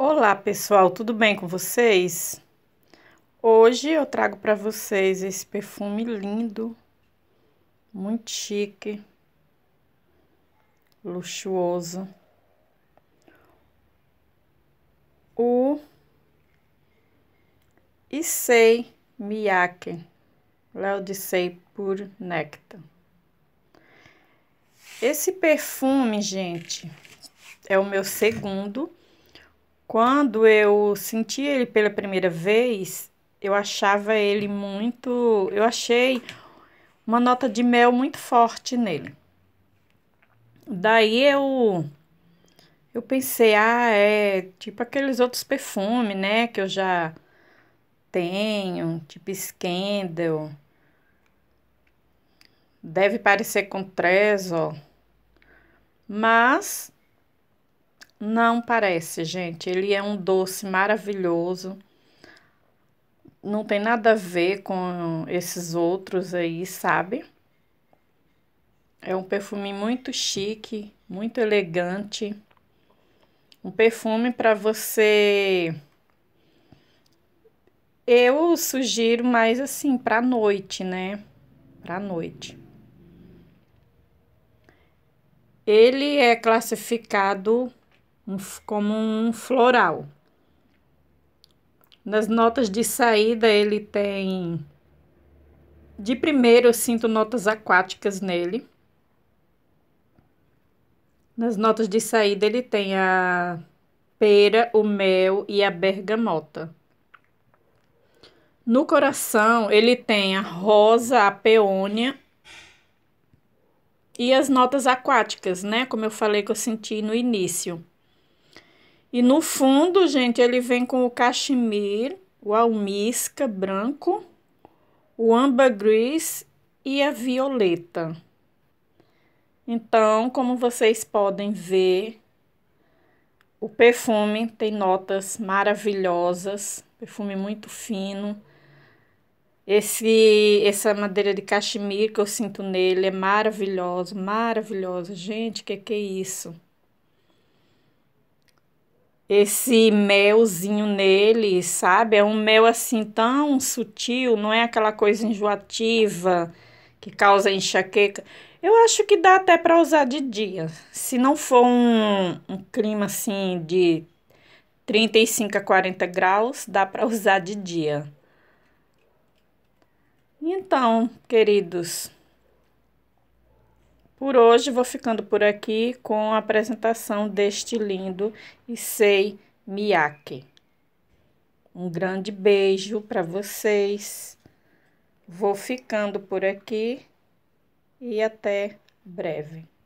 Olá pessoal, tudo bem com vocês? Hoje eu trago para vocês esse perfume lindo, muito chique, luxuoso. O Issei Miyake, Sei por Nectar. Esse perfume, gente, é o meu segundo quando eu senti ele pela primeira vez, eu achava ele muito. Eu achei uma nota de mel muito forte nele. Daí eu. Eu pensei, ah, é tipo aqueles outros perfumes, né? Que eu já tenho, tipo Scandal. Deve parecer com Trezor. Mas não parece, gente. Ele é um doce maravilhoso. Não tem nada a ver com esses outros aí, sabe? É um perfume muito chique, muito elegante. Um perfume para você. Eu sugiro mais assim para noite, né? Para noite. Ele é classificado um, como um floral. Nas notas de saída, ele tem. De primeiro, eu sinto notas aquáticas nele. Nas notas de saída, ele tem a pera, o mel e a bergamota. No coração, ele tem a rosa, a peônia e as notas aquáticas, né? Como eu falei que eu senti no início. E no fundo, gente, ele vem com o cachemir, o almisca branco, o ambergris e a violeta. Então, como vocês podem ver, o perfume tem notas maravilhosas, perfume muito fino. Esse, essa madeira de cachemir que eu sinto nele é maravilhosa, maravilhosa. Gente, que que é isso? esse melzinho nele, sabe? É um mel assim tão sutil, não é aquela coisa enjoativa que causa enxaqueca. Eu acho que dá até para usar de dia. Se não for um, um clima assim de 35 a 40 graus, dá para usar de dia. Então, queridos, por hoje vou ficando por aqui com a apresentação deste lindo Issei Miyake. Um grande beijo para vocês. Vou ficando por aqui e até breve.